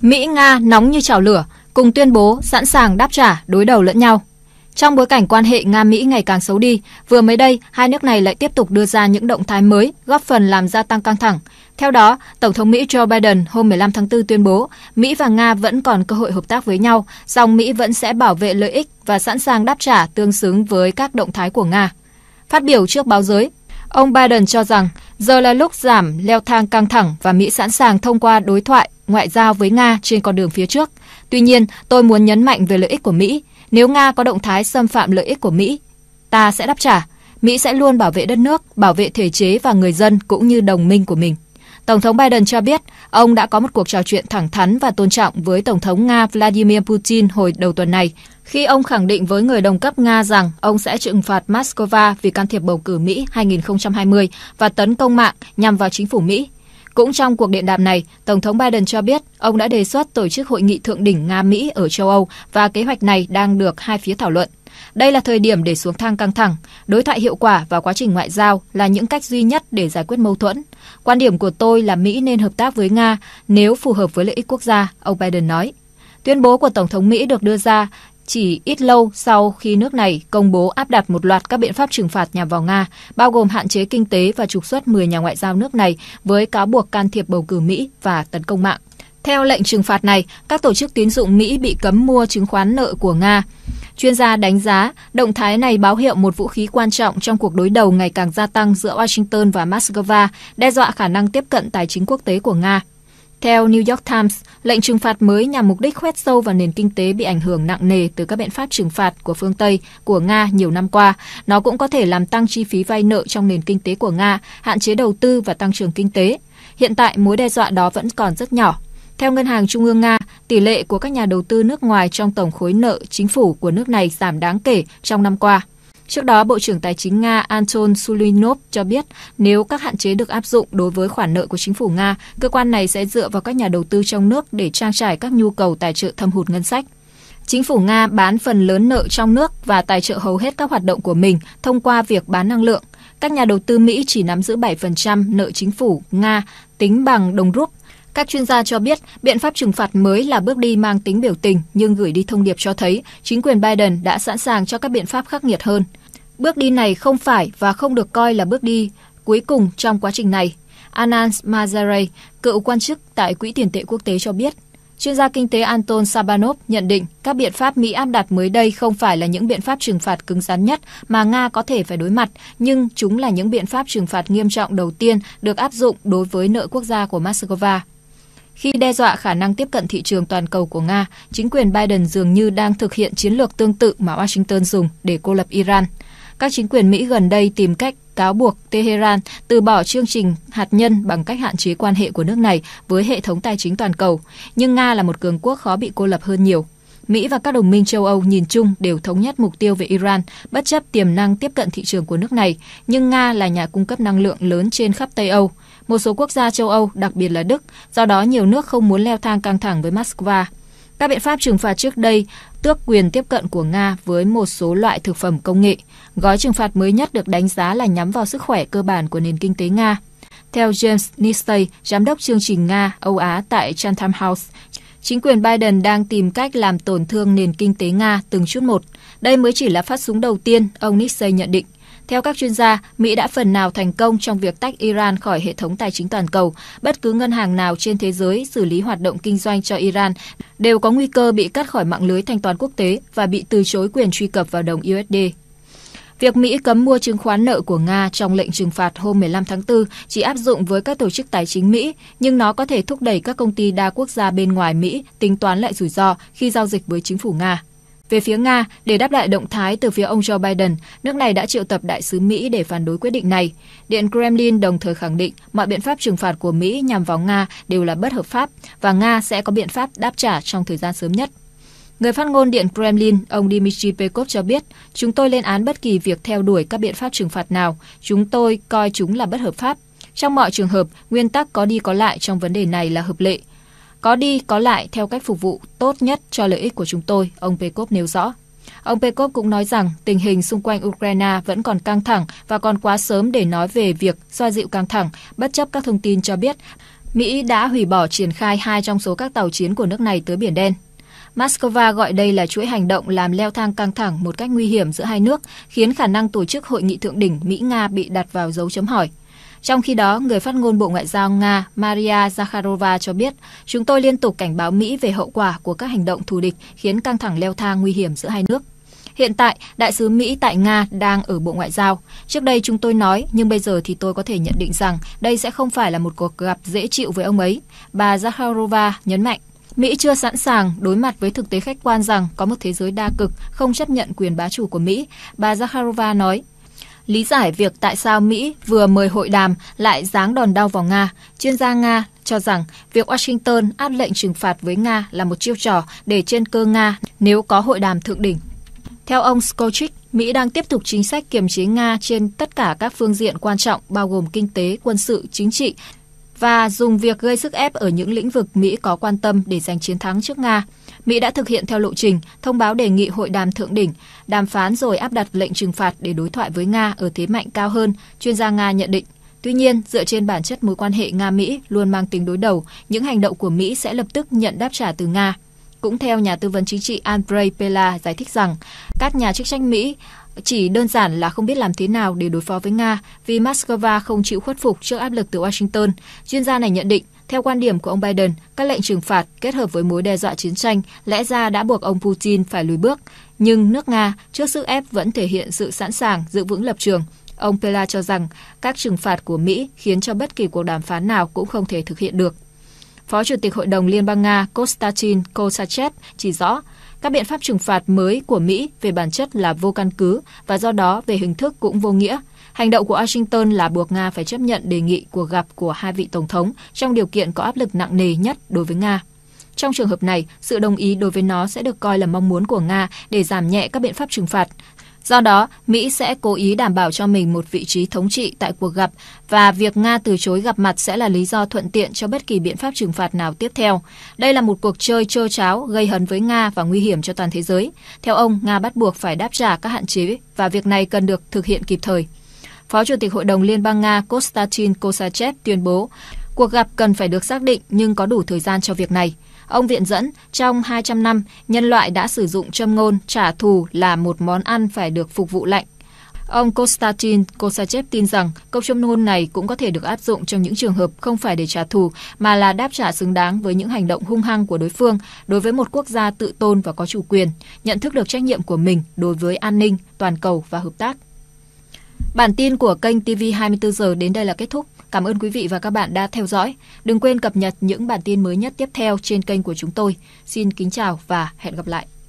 Mỹ-Nga nóng như chảo lửa, cùng tuyên bố sẵn sàng đáp trả đối đầu lẫn nhau. Trong bối cảnh quan hệ Nga-Mỹ ngày càng xấu đi, vừa mới đây, hai nước này lại tiếp tục đưa ra những động thái mới góp phần làm gia tăng căng thẳng. Theo đó, Tổng thống Mỹ Joe Biden hôm 15 tháng 4 tuyên bố Mỹ và Nga vẫn còn cơ hội hợp tác với nhau, song Mỹ vẫn sẽ bảo vệ lợi ích và sẵn sàng đáp trả tương xứng với các động thái của Nga. Phát biểu trước báo giới, Ông Biden cho rằng giờ là lúc giảm leo thang căng thẳng và Mỹ sẵn sàng thông qua đối thoại ngoại giao với Nga trên con đường phía trước. Tuy nhiên, tôi muốn nhấn mạnh về lợi ích của Mỹ. Nếu Nga có động thái xâm phạm lợi ích của Mỹ, ta sẽ đáp trả. Mỹ sẽ luôn bảo vệ đất nước, bảo vệ thể chế và người dân cũng như đồng minh của mình. Tổng thống Biden cho biết ông đã có một cuộc trò chuyện thẳng thắn và tôn trọng với Tổng thống Nga Vladimir Putin hồi đầu tuần này, khi ông khẳng định với người đồng cấp Nga rằng ông sẽ trừng phạt Moscow vì can thiệp bầu cử Mỹ 2020 và tấn công mạng nhằm vào chính phủ Mỹ. Cũng trong cuộc điện đàm này, Tổng thống Biden cho biết ông đã đề xuất tổ chức hội nghị thượng đỉnh Nga-Mỹ ở châu Âu và kế hoạch này đang được hai phía thảo luận. Đây là thời điểm để xuống thang căng thẳng, đối thoại hiệu quả và quá trình ngoại giao là những cách duy nhất để giải quyết mâu thuẫn. Quan điểm của tôi là Mỹ nên hợp tác với Nga nếu phù hợp với lợi ích quốc gia, ông Biden nói. Tuyên bố của Tổng thống Mỹ được đưa ra chỉ ít lâu sau khi nước này công bố áp đặt một loạt các biện pháp trừng phạt nhằm vào Nga, bao gồm hạn chế kinh tế và trục xuất 10 nhà ngoại giao nước này với cáo buộc can thiệp bầu cử Mỹ và tấn công mạng. Theo lệnh trừng phạt này, các tổ chức tín dụng Mỹ bị cấm mua chứng khoán nợ của Nga. Chuyên gia đánh giá, động thái này báo hiệu một vũ khí quan trọng trong cuộc đối đầu ngày càng gia tăng giữa Washington và Moscow, đe dọa khả năng tiếp cận tài chính quốc tế của Nga. Theo New York Times, lệnh trừng phạt mới nhằm mục đích khoét sâu vào nền kinh tế bị ảnh hưởng nặng nề từ các biện pháp trừng phạt của phương Tây, của Nga nhiều năm qua. Nó cũng có thể làm tăng chi phí vay nợ trong nền kinh tế của Nga, hạn chế đầu tư và tăng trưởng kinh tế. Hiện tại, mối đe dọa đó vẫn còn rất nhỏ. Theo Ngân hàng Trung ương Nga, tỷ lệ của các nhà đầu tư nước ngoài trong tổng khối nợ chính phủ của nước này giảm đáng kể trong năm qua. Trước đó, Bộ trưởng Tài chính Nga Anton Sulinov cho biết nếu các hạn chế được áp dụng đối với khoản nợ của chính phủ Nga, cơ quan này sẽ dựa vào các nhà đầu tư trong nước để trang trải các nhu cầu tài trợ thâm hụt ngân sách. Chính phủ Nga bán phần lớn nợ trong nước và tài trợ hầu hết các hoạt động của mình thông qua việc bán năng lượng. Các nhà đầu tư Mỹ chỉ nắm giữ 7% nợ chính phủ Nga tính bằng đồng rút. Các chuyên gia cho biết biện pháp trừng phạt mới là bước đi mang tính biểu tình nhưng gửi đi thông điệp cho thấy chính quyền Biden đã sẵn sàng cho các biện pháp khắc nghiệt hơn. Bước đi này không phải và không được coi là bước đi cuối cùng trong quá trình này. Anand Mazarei, cựu quan chức tại Quỹ tiền tệ quốc tế cho biết, chuyên gia kinh tế Anton Sabanov nhận định các biện pháp Mỹ áp đặt mới đây không phải là những biện pháp trừng phạt cứng rắn nhất mà Nga có thể phải đối mặt, nhưng chúng là những biện pháp trừng phạt nghiêm trọng đầu tiên được áp dụng đối với nợ quốc gia của Moscow. Khi đe dọa khả năng tiếp cận thị trường toàn cầu của Nga, chính quyền Biden dường như đang thực hiện chiến lược tương tự mà Washington dùng để cô lập Iran. Các chính quyền Mỹ gần đây tìm cách cáo buộc Tehran từ bỏ chương trình hạt nhân bằng cách hạn chế quan hệ của nước này với hệ thống tài chính toàn cầu, nhưng Nga là một cường quốc khó bị cô lập hơn nhiều. Mỹ và các đồng minh châu Âu nhìn chung đều thống nhất mục tiêu về Iran, bất chấp tiềm năng tiếp cận thị trường của nước này, nhưng Nga là nhà cung cấp năng lượng lớn trên khắp Tây Âu một số quốc gia châu Âu, đặc biệt là Đức, do đó nhiều nước không muốn leo thang căng thẳng với Moscow. Các biện pháp trừng phạt trước đây tước quyền tiếp cận của Nga với một số loại thực phẩm công nghệ. Gói trừng phạt mới nhất được đánh giá là nhắm vào sức khỏe cơ bản của nền kinh tế Nga. Theo James Nistay, giám đốc chương trình Nga Âu Á tại Chatham House, chính quyền Biden đang tìm cách làm tổn thương nền kinh tế Nga từng chút một. Đây mới chỉ là phát súng đầu tiên, ông Nixon nhận định. Theo các chuyên gia, Mỹ đã phần nào thành công trong việc tách Iran khỏi hệ thống tài chính toàn cầu. Bất cứ ngân hàng nào trên thế giới xử lý hoạt động kinh doanh cho Iran đều có nguy cơ bị cắt khỏi mạng lưới thanh toán quốc tế và bị từ chối quyền truy cập vào đồng USD. Việc Mỹ cấm mua chứng khoán nợ của Nga trong lệnh trừng phạt hôm 15 tháng 4 chỉ áp dụng với các tổ chức tài chính Mỹ, nhưng nó có thể thúc đẩy các công ty đa quốc gia bên ngoài Mỹ tính toán lại rủi ro khi giao dịch với chính phủ Nga. Về phía Nga, để đáp lại động thái từ phía ông Joe Biden, nước này đã triệu tập đại sứ Mỹ để phản đối quyết định này. Điện Kremlin đồng thời khẳng định mọi biện pháp trừng phạt của Mỹ nhằm vào Nga đều là bất hợp pháp và Nga sẽ có biện pháp đáp trả trong thời gian sớm nhất. Người phát ngôn Điện Kremlin, ông Dmitry Peskov cho biết, chúng tôi lên án bất kỳ việc theo đuổi các biện pháp trừng phạt nào, chúng tôi coi chúng là bất hợp pháp. Trong mọi trường hợp, nguyên tắc có đi có lại trong vấn đề này là hợp lệ. Có đi có lại theo cách phục vụ tốt nhất cho lợi ích của chúng tôi, ông Peskov nêu rõ. Ông Peskov cũng nói rằng tình hình xung quanh Ukraine vẫn còn căng thẳng và còn quá sớm để nói về việc xoa dịu căng thẳng, bất chấp các thông tin cho biết Mỹ đã hủy bỏ triển khai hai trong số các tàu chiến của nước này tới Biển Đen. Moscow gọi đây là chuỗi hành động làm leo thang căng thẳng một cách nguy hiểm giữa hai nước, khiến khả năng tổ chức hội nghị thượng đỉnh Mỹ-Nga bị đặt vào dấu chấm hỏi. Trong khi đó, người phát ngôn Bộ Ngoại giao Nga Maria Zakharova cho biết, chúng tôi liên tục cảnh báo Mỹ về hậu quả của các hành động thù địch khiến căng thẳng leo thang nguy hiểm giữa hai nước. Hiện tại, đại sứ Mỹ tại Nga đang ở Bộ Ngoại giao. Trước đây chúng tôi nói, nhưng bây giờ thì tôi có thể nhận định rằng đây sẽ không phải là một cuộc gặp dễ chịu với ông ấy. Bà Zakharova nhấn mạnh. Mỹ chưa sẵn sàng đối mặt với thực tế khách quan rằng có một thế giới đa cực không chấp nhận quyền bá chủ của Mỹ, bà Zakharova nói lý giải việc tại sao Mỹ vừa mời hội đàm lại giáng đòn đau vào Nga, chuyên gia Nga cho rằng việc Washington áp lệnh trừng phạt với Nga là một chiêu trò để trên cơ Nga nếu có hội đàm thượng đỉnh. Theo ông Skochik, Mỹ đang tiếp tục chính sách kiềm chế Nga trên tất cả các phương diện quan trọng bao gồm kinh tế, quân sự, chính trị và dùng việc gây sức ép ở những lĩnh vực Mỹ có quan tâm để giành chiến thắng trước Nga. Mỹ đã thực hiện theo lộ trình, thông báo đề nghị hội đàm thượng đỉnh, đàm phán rồi áp đặt lệnh trừng phạt để đối thoại với Nga ở thế mạnh cao hơn, chuyên gia Nga nhận định. Tuy nhiên, dựa trên bản chất mối quan hệ Nga-Mỹ luôn mang tính đối đầu, những hành động của Mỹ sẽ lập tức nhận đáp trả từ Nga. Cũng theo nhà tư vấn chính trị Andrei Pela giải thích rằng, các nhà chức trách Mỹ chỉ đơn giản là không biết làm thế nào để đối phó với Nga vì Moscow không chịu khuất phục trước áp lực từ Washington. Chuyên gia này nhận định, theo quan điểm của ông Biden, các lệnh trừng phạt kết hợp với mối đe dọa chiến tranh lẽ ra đã buộc ông Putin phải lùi bước, nhưng nước Nga trước sức ép vẫn thể hiện sự sẵn sàng giữ vững lập trường. Ông Pela cho rằng các trừng phạt của Mỹ khiến cho bất kỳ cuộc đàm phán nào cũng không thể thực hiện được. Phó Chủ tịch Hội đồng Liên bang Nga Konstantin Kosachev chỉ rõ, các biện pháp trừng phạt mới của Mỹ về bản chất là vô căn cứ và do đó về hình thức cũng vô nghĩa. Hành động của Washington là buộc Nga phải chấp nhận đề nghị của gặp của hai vị tổng thống trong điều kiện có áp lực nặng nề nhất đối với Nga. Trong trường hợp này, sự đồng ý đối với nó sẽ được coi là mong muốn của Nga để giảm nhẹ các biện pháp trừng phạt. Do đó, Mỹ sẽ cố ý đảm bảo cho mình một vị trí thống trị tại cuộc gặp và việc Nga từ chối gặp mặt sẽ là lý do thuận tiện cho bất kỳ biện pháp trừng phạt nào tiếp theo. Đây là một cuộc chơi trơ cháo gây hấn với Nga và nguy hiểm cho toàn thế giới. Theo ông, Nga bắt buộc phải đáp trả các hạn chế và việc này cần được thực hiện kịp thời. Phó Chủ tịch Hội đồng Liên bang Nga Konstantin Kosachev tuyên bố, cuộc gặp cần phải được xác định nhưng có đủ thời gian cho việc này. Ông viện dẫn, trong 200 năm, nhân loại đã sử dụng châm ngôn trả thù là một món ăn phải được phục vụ lạnh. Ông Konstantin Kosachev tin rằng câu châm ngôn này cũng có thể được áp dụng trong những trường hợp không phải để trả thù, mà là đáp trả xứng đáng với những hành động hung hăng của đối phương đối với một quốc gia tự tôn và có chủ quyền, nhận thức được trách nhiệm của mình đối với an ninh, toàn cầu và hợp tác. Bản tin của kênh TV 24 giờ đến đây là kết thúc. Cảm ơn quý vị và các bạn đã theo dõi. Đừng quên cập nhật những bản tin mới nhất tiếp theo trên kênh của chúng tôi. Xin kính chào và hẹn gặp lại.